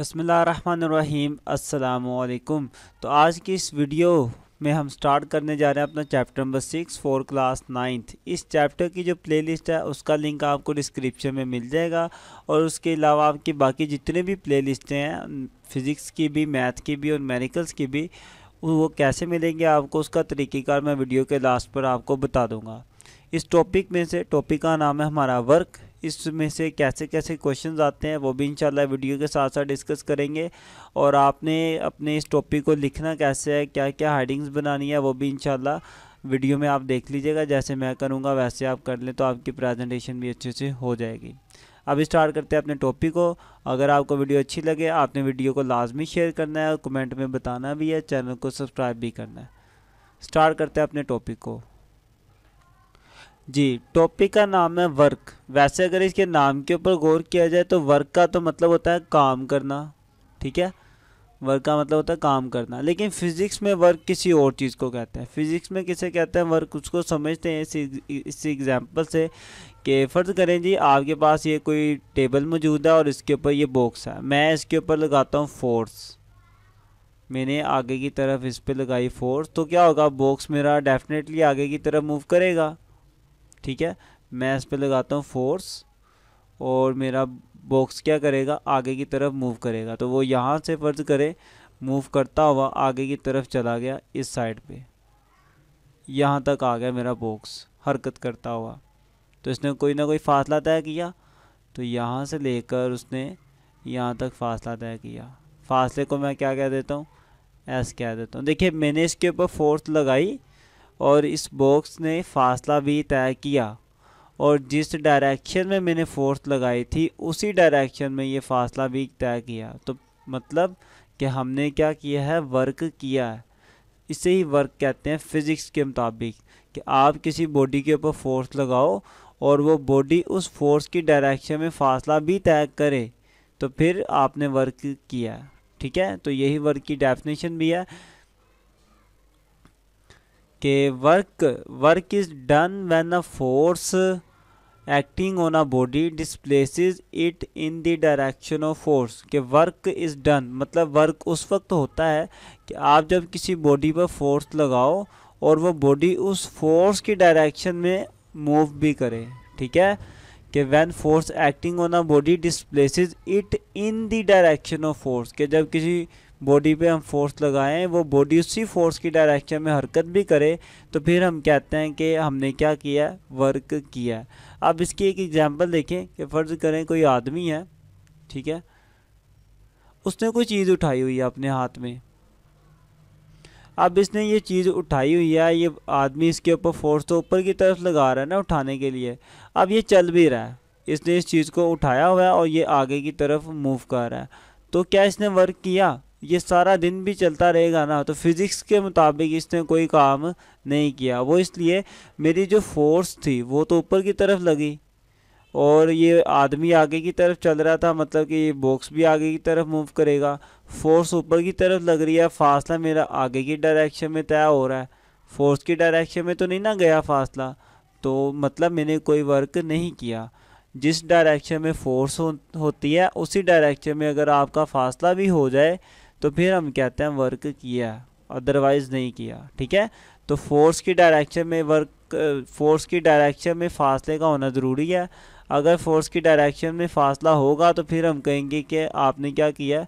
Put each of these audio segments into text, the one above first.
बसमीम अल्लाम तो आज की इस वीडियो में हम स्टार्ट करने जा रहे हैं अपना chapter number six four class ninth इस चैप्टर की जो प्लेलिस्ट है उसका लिंक आपको डिस्क्रिप्शन में मिल जाएगा और उसके अलावा आपकी बाकी जितने भी प्लेलिस्टें हैं फ़िज़िक्स की भी मैथ की भी और मेडिकल्स की भी वो कैसे मिलेंगे आपको उसका तरीक़ेकार मैं वीडियो के लास्ट पर आपको बता दूँगा इस टॉपिक में से टॉपिक का नाम है हमारा वर्क इसमें से कैसे कैसे क्वेश्चन आते हैं वो भी इंशाल्लाह वीडियो के साथ साथ डिस्कस करेंगे और आपने अपने इस टॉपिक को लिखना कैसे है क्या क्या हेडिंग्स बनानी है वो भी इंशाल्लाह वीडियो में आप देख लीजिएगा जैसे मैं करूँगा वैसे आप कर लें तो आपकी प्रेजेंटेशन भी अच्छे से हो जाएगी अब स्टार्ट करते हैं अपने टॉपिक को अगर आपको वीडियो अच्छी लगे आपने वीडियो को लाजमी शेयर करना है और कमेंट में बताना भी है चैनल को सब्सक्राइब भी करना है स्टार्ट करते हैं अपने टॉपिक को जी टॉपिक का नाम है वर्क वैसे अगर इसके नाम के ऊपर गौर किया जाए तो वर्क का तो मतलब होता है काम करना ठीक है वर्क का मतलब होता है काम करना लेकिन फिज़िक्स में वर्क किसी और चीज़ को कहते हैं फिज़िक्स में किसे कहते हैं वर्क उसको समझते हैं इस एग्ज़ाम्पल से कि फ़र्ज़ करें जी आपके पास ये कोई टेबल मौजूद है और इसके ऊपर ये बॉक्स है मैं इसके ऊपर लगाता हूँ फोर्स मैंने आगे की तरफ इस पर लगाई फोर्स तो क्या होगा बॉक्स मेरा डेफिनेटली आगे की तरफ मूव करेगा ठीक है मैं इस पर लगाता हूँ फोर्स और मेरा बॉक्स क्या करेगा आगे की तरफ मूव करेगा तो वो यहाँ से फर्ज करे मूव करता हुआ आगे की तरफ चला गया इस साइड पे यहाँ तक आ गया मेरा बॉक्स हरकत करता हुआ तो इसने कोई ना कोई फासला तय किया तो यहाँ से लेकर उसने यहाँ तक फासला तय किया फासले को मैं क्या कह देता हूँ एस कह देता हूँ देखिए मैंने इसके ऊपर फोर्स लगाई और इस बॉक्स ने फासला भी तय किया और जिस डायरेक्शन में मैंने फोर्स लगाई थी उसी डायरेक्शन में ये फासला भी तय किया तो मतलब कि हमने क्या किया है वर्क किया है इसे ही वर्क कहते हैं फिज़िक्स के मुताबिक कि आप किसी बॉडी के ऊपर फोर्स लगाओ और वो बॉडी उस फोर्स की डायरेक्शन में फासला भी तय करे तो फिर आपने वर्क किया ठीक है तो यही वर्क की डेफिनेशन भी है कि work work is done when a force acting on a body displaces it in the direction of force कि वर्क इज़ डन मतलब वर्क उस वक्त होता है कि आप जब किसी बॉडी पर फोर्स लगाओ और वो बॉडी उस फोर्स की डायरेक्शन में मूव भी करे ठीक है कि when force acting on a body displaces it in the direction of force कि जब किसी बॉडी पे हम फोर्स लगाएं वो बॉडी उसी फोर्स की डायरेक्शन में हरकत भी करे तो फिर हम कहते हैं कि हमने क्या किया वर्क किया अब इसकी एक एग्जांपल देखें कि फ़र्ज़ करें कोई आदमी है ठीक है उसने कोई चीज़ उठाई हुई है अपने हाथ में अब इसने ये चीज़ उठाई हुई है ये आदमी इसके ऊपर फोर्स तो ऊपर की तरफ लगा रहा है ना उठाने के लिए अब ये चल भी रहा है इसने इस चीज़ को उठाया हुआ है और ये आगे की तरफ मूव कर रहा है तो क्या इसने वर्क किया ये सारा दिन भी चलता रहेगा ना तो फिज़िक्स के मुताबिक इसने कोई काम नहीं किया वो इसलिए मेरी जो फोर्स थी वो तो ऊपर की तरफ लगी और ये आदमी आगे की तरफ चल रहा था मतलब कि ये बॉक्स भी आगे की तरफ मूव करेगा फोर्स ऊपर की तरफ लग रही है फासला मेरा आगे की डायरेक्शन में तय हो रहा है फोर्स की डायरेक्शन में तो नहीं ना गया फासला तो मतलब मैंने कोई वर्क नहीं किया जिस डायरेक्शन में फोर्स हो, होती है उसी डायरेक्शन में अगर आपका फासला भी हो जाए तो फिर हम कहते हैं वर्क किया अदरवाइज़ नहीं किया ठीक है तो फोर्स की डायरेक्शन में वर्क फोर्स की डायरेक्शन में फासले का होना ज़रूरी है अगर फोर्स की डायरेक्शन में फासला होगा तो फिर हम कहेंगे कि आपने क्या किया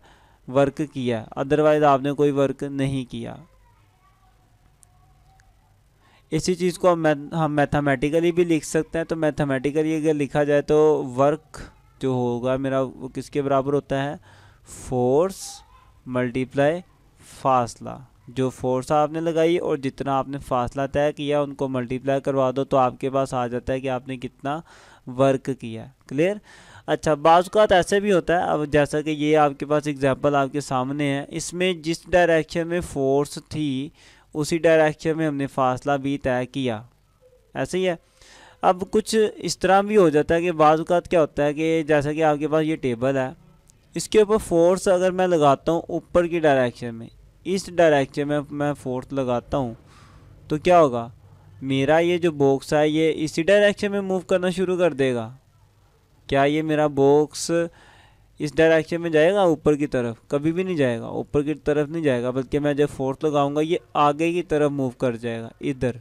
वर्क किया अदरवाइज़ आपने कोई वर्क नहीं किया इसी चीज़ को हम हम मैथमेटिकली भी लिख सकते हैं तो मैथमेटिकली अगर लिखा जाए तो वर्क जो होगा मेरा वो किसके बराबर होता है फोर्स मल्टीप्लाई फासला जो फोर्स आपने लगाई और जितना आपने फासला तय किया उनको मल्टीप्लाई करवा दो तो आपके पास आ जाता है कि आपने कितना वर्क किया क्लियर अच्छा बाज़ात ऐसे भी होता है अब जैसा कि ये आपके पास एग्जांपल आपके सामने है इसमें जिस डायरेक्शन में फोर्स थी उसी डायरेक्शन में हमने फासला भी तय किया ऐसे ही है अब कुछ इस तरह भी हो जाता है कि बाज़ात क्या होता है कि जैसा कि आपके पास ये टेबल है इसके ऊपर फोर्स अगर मैं लगाता हूँ ऊपर की डायरेक्शन में इस डायरेक्शन में मैं फोर्स लगाता हूँ तो क्या होगा मेरा ये जो बॉक्स है ये इसी डायरेक्शन में मूव करना शुरू कर देगा क्या ये मेरा बॉक्स इस डायरेक्शन में जाएगा ऊपर की तरफ कभी भी नहीं जाएगा ऊपर की तरफ नहीं जाएगा बल्कि मैं जब फोर्स लगाऊंगा ये आगे की तरफ मूव कर जाएगा इधर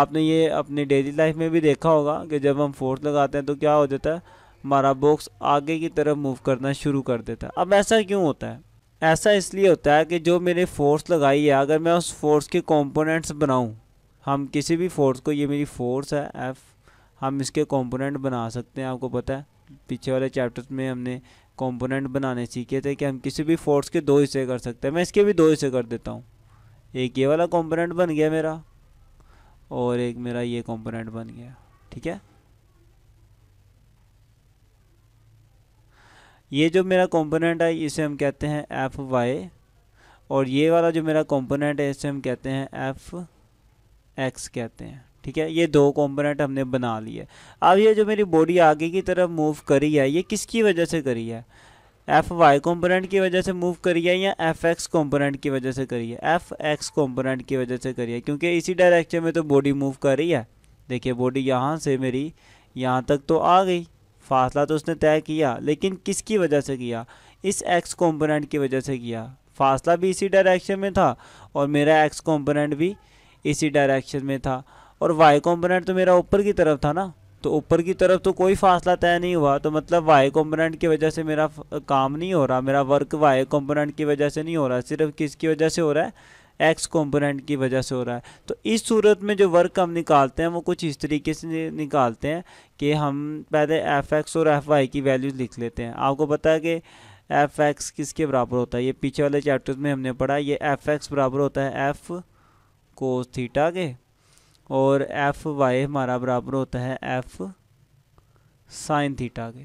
आपने ये अपनी डेली लाइफ में भी देखा होगा कि जब हम फोर्स लगाते हैं तो क्या हो जाता है हमारा बॉक्स आगे की तरफ मूव करना शुरू कर देता है अब ऐसा क्यों होता है ऐसा इसलिए होता है कि जो मैंने फोर्स लगाई है अगर मैं उस फोर्स के कंपोनेंट्स बनाऊं हम किसी भी फोर्स को ये मेरी फोर्स है एफ़ हम इसके कंपोनेंट बना सकते हैं आपको पता है पीछे वाले चैप्टर्स में हमने कंपोनेंट बनाने सीखे थे कि हम किसी भी फोर्स के दो हिस्से कर सकते हैं मैं इसके भी दो हिस्से कर देता हूँ एक ये वाला कॉम्पोनेंट बन गया मेरा और एक मेरा ये कॉम्पोनेंट बन गया ठीक है ये जो मेरा कंपोनेंट है इसे हम कहते हैं एफ वाई और ये वाला जो मेरा कंपोनेंट है इसे हम कहते हैं एफ एक्स कहते हैं ठीक है ये दो कंपोनेंट हमने बना लिए अब ये जो मेरी बॉडी आगे की तरफ मूव करी है ये किसकी वजह से करी है एफ वाई कॉम्पोनेंट की वजह से मूव करी है या एफ एक्स कॉम्पोनेंट की वजह से करी है एफ एक्स कॉम्पोनेंट की वजह से करी है क्योंकि इसी डायरेक्शन में तो बॉडी मूव कर रही है देखिए बॉडी यहाँ से मेरी यहाँ तक तो आ गई फासला तो उसने तय किया लेकिन किसकी वजह से किया इस एक्स कॉम्पोनेंट की वजह से किया फासला भी इसी डायरेक्शन में था और मेरा एक्स कॉम्पोनेंट भी इसी डायरेक्शन में था और वाई कॉम्पोनेंट तो मेरा ऊपर की तरफ था ना तो ऊपर की तरफ तो कोई फासला तय नहीं हुआ तो मतलब वाई कॉम्पोनेंट की वजह से मेरा काम नहीं हो रहा मेरा वर्क वाई कॉम्पोनेंट की वजह से नहीं हो रहा सिर्फ किसकी वजह से हो रहा है एक्स कॉम्पोनेंट की वजह से हो रहा है तो इस सूरत में जो वर्क हम निकालते हैं वो कुछ इस तरीके से निकालते हैं कि हम पहले एफ एक्स और एफ वाई की वैल्यूज लिख लेते हैं आपको पता है कि एफ एक्स किसके बराबर होता है ये पीछे वाले चैप्टर्स में हमने पढ़ा ये एफ एक्स बराबर होता है एफ़ को थीटा के और एफ़ वाई हमारा बराबर होता है एफ़ साइन थीटा के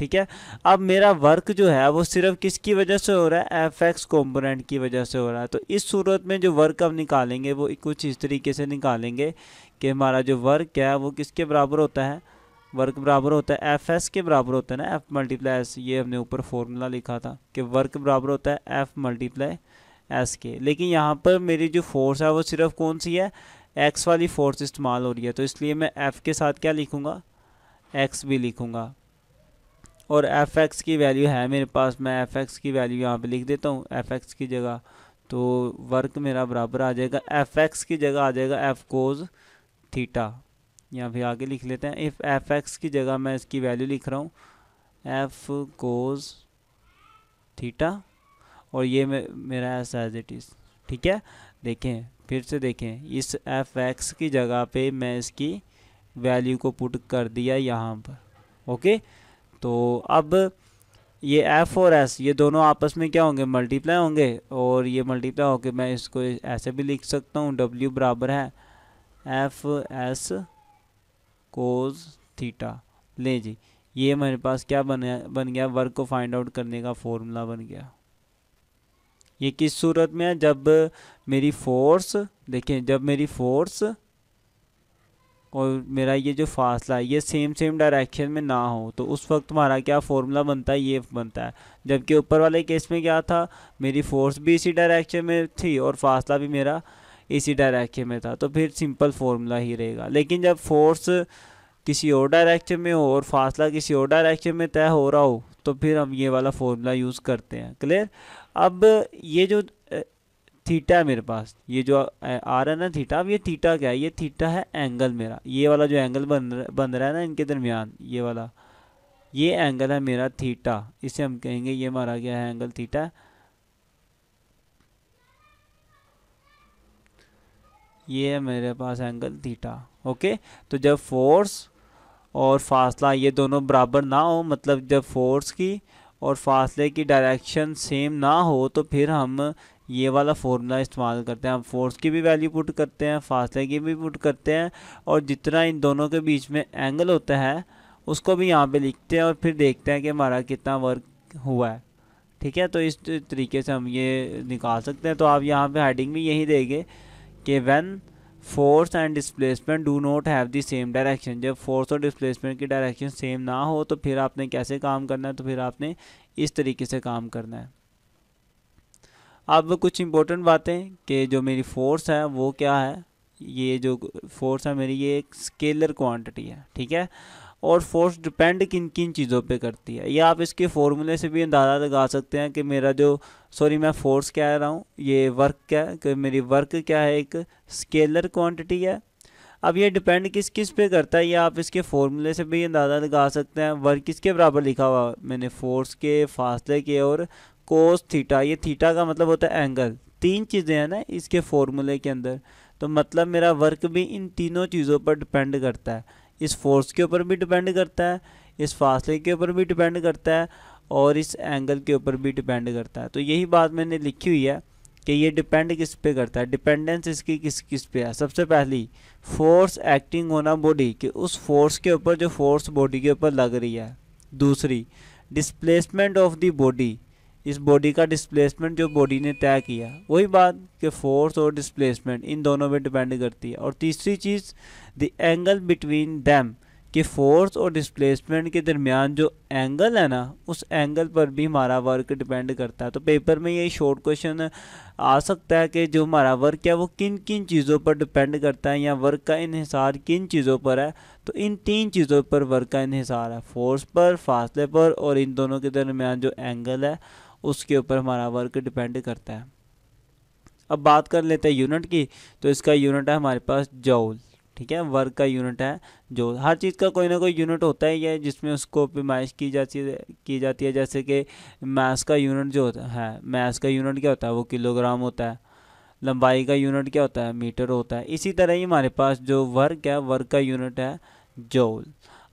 ठीक है अब मेरा वर्क जो है वो सिर्फ किसकी वजह से हो रहा है एफ एक्स कॉम्पोनेंट की वजह से हो रहा है तो इस सूरत में जो वर्क हम निकालेंगे वो कुछ इस तरीके से निकालेंगे कि हमारा जो वर्क है वो किसके बराबर होता है वर्क बराबर होता है एफ एस के बराबर होता है ना एफ मल्टीप्लाई एस ये हमने ऊपर फॉर्मूला लिखा था कि वर्क बराबर होता है एफ मल्टीप्लाई एस के लेकिन यहाँ पर मेरी जो फोर्स है वो सिर्फ कौन सी है एक्स वाली फोर्स इस्तेमाल हो रही है तो इसलिए मैं एफ़ के साथ क्या लिखूँगा एक्स भी लिखूँगा और एफ एक्स की वैल्यू है मेरे पास मैं एफ एक्स की वैल्यू यहाँ पे लिख देता हूँ एफ एक्स की जगह तो वर्क मेरा बराबर आ जाएगा एफ एक्स की जगह आ जाएगा एफ कोज थीटा यहाँ फिर आगे लिख लेते हैं इफ़ एफ एक्स की जगह मैं इसकी वैल्यू लिख रहा हूँ एफ कोज थीटा और ये मे, मेरा एस एज इट इज़ ठीक है देखें फिर से देखें इस एफ एक्स की जगह पे मैं इसकी वैल्यू को पुट कर दिया यहाँ पर ओके तो अब ये एफ़ और एस ये दोनों आपस में क्या होंगे मल्टीप्लाई होंगे और ये मल्टीप्लाई होकर मैं इसको ऐसे भी लिख सकता हूँ डब्ल्यू बराबर है एफ एस कोज थीटा ले जी ये मेरे पास क्या बन बन गया वर्क को फाइंड आउट करने का फॉर्मूला बन गया ये किस सूरत में है जब मेरी फोर्स देखें जब मेरी फोर्स और मेरा ये जो फासला है ये सेम सेम डायरेक्शन में ना हो तो उस वक्त तुम्हारा क्या फॉर्मूला बनता है ये बनता है जबकि ऊपर वाले केस में क्या था मेरी फोर्स भी इसी डायरेक्शन में थी और फासला भी मेरा इसी डायरेक्शन में था तो फिर सिंपल फार्मूला ही रहेगा लेकिन जब फोर्स किसी और डायरेक्शन में हो और फासला किसी और डायरेक्शन में तय हो रहा हो तो फिर हम ये वाला फार्मूला यूज़ करते हैं क्लियर अब ये जो थीटा है मेरे पास ये जो आ रहा है ना थीटा अब ये थीटा क्या है ये थीटा है एंगल मेरा ये वाला जो एंगल बन बन रहा है ना इनके दरमियान ये वाला ये एंगल है मेरा थीटा इसे हम कहेंगे ये मारा गया है एंगल थीटा ये है मेरे पास एंगल थीटा ओके तो जब फोर्स और फासला ये दोनों बराबर ना हो मतलब जब फोर्स की और फासले की डायरेक्शन सेम ना हो तो फिर हम ये वाला फॉर्मूला इस्तेमाल करते हैं हम फोर्स की भी वैल्यू पुट करते हैं फासले की भी पुट करते हैं और जितना इन दोनों के बीच में एंगल होता है उसको भी यहाँ पे लिखते हैं और फिर देखते हैं कि हमारा कितना वर्क हुआ है ठीक है तो इस तरीके से हम ये निकाल सकते हैं तो आप यहाँ पे हेडिंग भी यही देंगे कि when force and displacement do not have the same direction जब फोर्स और डिस्प्लेसमेंट की डायरेक्शन सेम ना हो तो फिर आपने कैसे काम करना है तो फिर आपने इस तरीके से काम करना है अब कुछ इम्पोर्टेंट बातें कि जो मेरी फोर्स है वो क्या है ये जो फोर्स है मेरी ये एक स्केलर क्वांटिटी है ठीक है और फोर्स डिपेंड किन किन चीज़ों पे करती है या आप इसके फार्मूले से भी अंदाज़ा लगा सकते हैं कि मेरा जो सॉरी मैं फोर्स कह रहा हूँ ये वर्क क्या है कि मेरी वर्क क्या है एक स्केलर क्वांटिटी है अब ये डिपेंड किस किस पे करता है ये आप इसके फार्मूले से भी अंदाज़ा लगा सकते हैं वर्क किसके बराबर लिखा हुआ मैंने फोर्स के फासले के और कोस थीटा ये थीटा का मतलब होता है एंगल तीन चीज़ें हैं ना इसके फॉर्मूले के अंदर तो मतलब मेरा वर्क भी इन तीनों चीज़ों पर डिपेंड करता है इस फोर्स के ऊपर भी डिपेंड करता है इस फासले के ऊपर भी डिपेंड करता है और इस एंगल के ऊपर भी डिपेंड करता है तो यही बात मैंने लिखी हुई है कि ये डिपेंड किस पे करता है डिपेंडेंस इसकी किस किस पे है सबसे पहली फोर्स एक्टिंग होना बॉडी कि उस फोर्स के ऊपर जो फोर्स बॉडी के ऊपर लग रही है दूसरी डिस्प्लेसमेंट ऑफ दी बॉडी इस बॉडी का डिस्प्लेसमेंट जो बॉडी ने तय किया वही बात कि फोर्स और डिस्प्लेसमेंट इन दोनों पे डिपेंड करती है और तीसरी चीज़ द एंगल बिटवीन दैम कि फोर्स और डिस्प्लेसमेंट के दरमियान जो एंगल है ना उस एंगल पर भी हमारा वर्क डिपेंड करता है तो पेपर में यही शॉर्ट क्वेश्चन आ सकता है कि जो हमारा वर्क है वो किन किन चीज़ों पर डिपेंड करता है या वर्क का इहिसार किन चीज़ों पर है तो इन तीन चीज़ों पर वर्क का इहिसार है फोर्स पर फासले पर और इन दोनों के दरमियान जो एंगल है उसके ऊपर हमारा वर्क डिपेंड करता है अब बात कर लेते हैं यूनिट की तो इसका यूनिट है हमारे पास जौल ठीक है वर्क का यूनिट है जो हर चीज़ का कोई ना कोई यूनिट होता ही है जिसमें उसको पेमाइश की जाती है की जाती है जैसे कि मैस का यूनिट जो होता है मैस का यूनिट क्या होता है वो किलोग्राम होता है लंबाई का यूनिट क्या होता है मीटर होता है इसी तरह ही हमारे पास जो वर्क है वर्क का यूनिट है जोल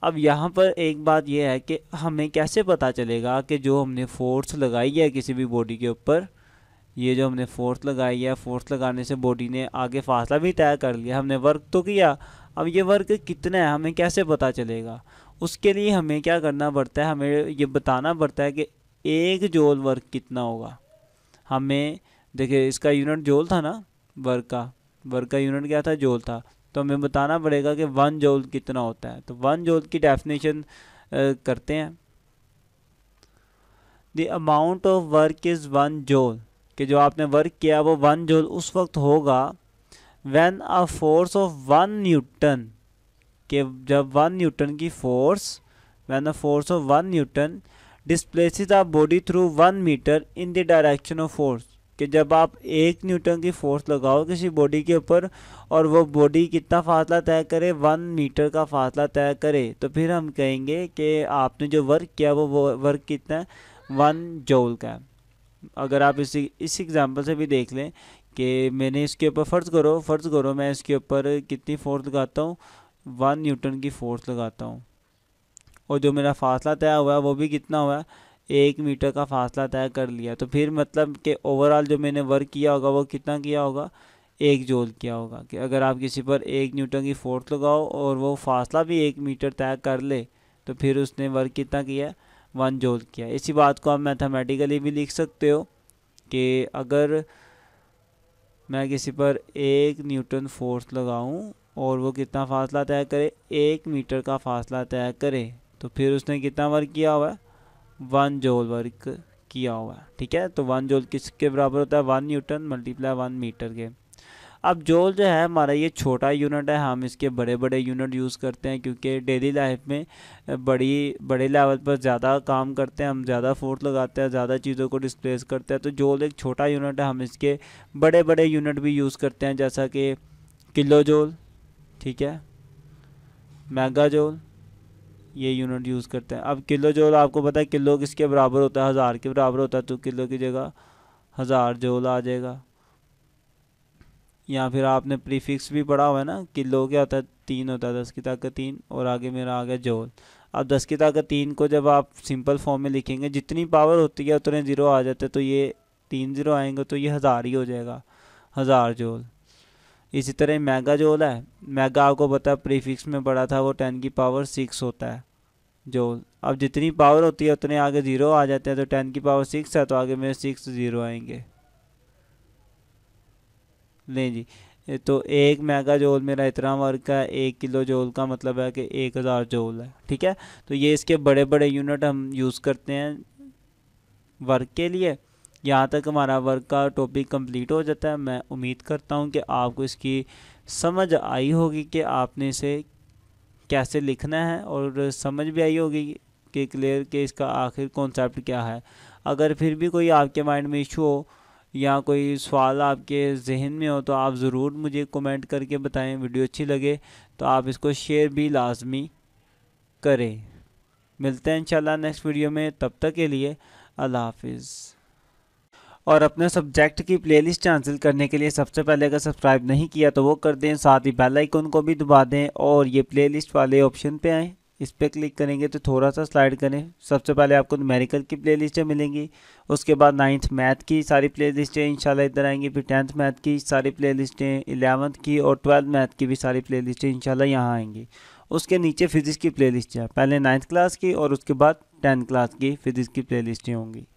अब यहाँ पर एक बात यह है कि हमें कैसे पता चलेगा कि जो हमने फोर्स लगाई है किसी भी बॉडी के ऊपर ये जो हमने फोर्स लगाई है फोर्स लगाने से बॉडी ने आगे फासला भी तय कर लिया हमने वर्क तो किया अब ये वर्क कितना है हमें कैसे पता चलेगा उसके लिए हमें क्या करना पड़ता है हमें ये बताना पड़ता है कि एक जोल वर्क कितना होगा हमें देखिए इसका यूनिट जोल था ना वर्क का वर्क का यूनिट क्या था जोल था तो हमें बताना पड़ेगा कि वन जोल कितना होता है तो वन जोल की डेफिनेशन करते हैं the amount of work is one joule कि जो आपने वर्क किया वो वन जोल उस वक्त होगा when a force of one newton के जब वन न्यूटन की force when a force of one newton displaces a body through one metre in the direction of force कि जब आप एक न्यूटन की फोर्स लगाओ किसी बॉडी के ऊपर और वो बॉडी कितना फासला तय करे वन मीटर का फासला तय करे तो फिर हम कहेंगे कि आपने जो वर्क किया वो वर्क कितना है वन जोल का है अगर आप इसी इस एग्ज़ाम्पल से भी देख लें कि मैंने इसके ऊपर फ़र्ज़ करो फ़र्ज़ करो मैं इसके ऊपर कितनी फोर्स लगाता हूँ वन न्यूटन की फोर्स लगाता हूँ और जो मेरा फासला तय हुआ है वो भी कितना हुआ है एक मीटर का फासला तय कर लिया तो फिर मतलब कि ओवरऑल जो मैंने वर्क किया होगा वो कितना किया होगा एक जोल किया होगा कि अगर आप किसी पर एक न्यूटन की फोर्स लगाओ और वो फासला भी एक मीटर तय कर ले तो फिर उसने वर्क कितना किया वन जोल किया इसी बात को आप मैथमेटिकली भी लिख सकते हो कि अगर मैं किसी पर एक न्यूटन फोर्स लगाऊं और वो कितना फासला तय करे एक मीटर का फासला तय करे तो फिर उसने कितना वर्क किया हुआ है वन जोल वर्क किया हुआ है ठीक है तो वन जोल किसके बराबर होता है one newton multiply one metre के अब जोल जो है हमारा ये छोटा यूनिट है हम इसके बड़े बड़े यूनिट यूज़ करते हैं क्योंकि डेली लाइफ में बड़ी बड़े लेवल पर ज़्यादा काम करते हैं हम ज़्यादा फोर्स लगाते हैं ज़्यादा चीज़ों को डिस्प्लेस करते हैं तो जोल एक छोटा यूनिट है हम इसके बड़े बड़े यूनिट भी यूज़ करते हैं जैसा कि किलो जोल ठीक है मेगा जोल ये यूनिट यूज़ करते हैं अब किलो जोल आपको पता है किलो किसके बराबर होता है हज़ार के बराबर होता है तो किलो की जगह हज़ार जोल आ जाएगा या फिर आपने प्रीफिक्स भी पढ़ा हुआ है ना किलो क्या होता है तीन होता है दस की ताकत तीन और आगे मेरा आ गया जोल अब दस की ताकत तीन को जब आप सिंपल फॉर्म में लिखेंगे जितनी पावर होती है उतने ज़ीरो आ जाते तो ये तीन ज़ीरो आएंगे तो ये हज़ार ही हो जाएगा हज़ार जोल इसी तरह मेगा जोल है मेगा आपको पता है प्रीफिक्स में पड़ा था वो टेन की पावर सिक्स होता है जो अब जितनी पावर होती है उतने आगे ज़ीरो आ जाते हैं तो टेन की पावर सिक्स है तो आगे मेरे सिक्स ज़ीरो आएंगे नहीं जी तो एक मेगा जोल मेरा इतना वर्ग का एक किलो जोल का मतलब है कि एक हज़ार जोल है ठीक है तो ये इसके बड़े बड़े यूनिट हम यूज़ करते हैं वर्क के लिए यहाँ तक हमारा वर्क का टॉपिक कंप्लीट हो जाता है मैं उम्मीद करता हूँ कि आपको इसकी समझ आई होगी कि आपने इसे कैसे लिखना है और समझ भी आई होगी कि क्लियर के इसका आखिर कॉन्सेप्ट क्या है अगर फिर भी कोई आपके माइंड में इशू हो या कोई सवाल आपके जहन में हो तो आप ज़रूर मुझे कमेंट करके बताएं वीडियो अच्छी लगे तो आप इसको शेयर भी लाजमी करें मिलते हैं इंशाल्लाह नेक्स्ट वीडियो में तब तक के लिए अल्लाह हाफिज़ और अपने सब्जेक्ट की प्लेलिस्ट हासिल करने के लिए सबसे पहले अगर सब्सक्राइब नहीं किया तो वो कर दें साथ ही बेल आइकन को भी दबा दें और ये प्लेलिस्ट वाले ऑप्शन पे आएँ इस पर क्लिक करेंगे तो थोड़ा सा स्लाइड करें सबसे पहले आपको न्यूमेरिकल की लिस्टें मिलेंगी उसके बाद नाइन्थ मैथ की सारी प्लेलिस्टें इंशाल्लाह इधर आएंगी फिर टेंथ मैथ की सारी प्ले लिस्टें इलेवंथ की और ट्वेल्थ मैथ की भी सारी प्ले लिस्टें इंशाल्लाह यहाँ आएंगी उसके नीचे फिज़िक्स की है पहले नाइन्थ क्लास की और उसके बाद टेंथ क्लास की फिज़िक्स की प्लेलिस्टें होंगी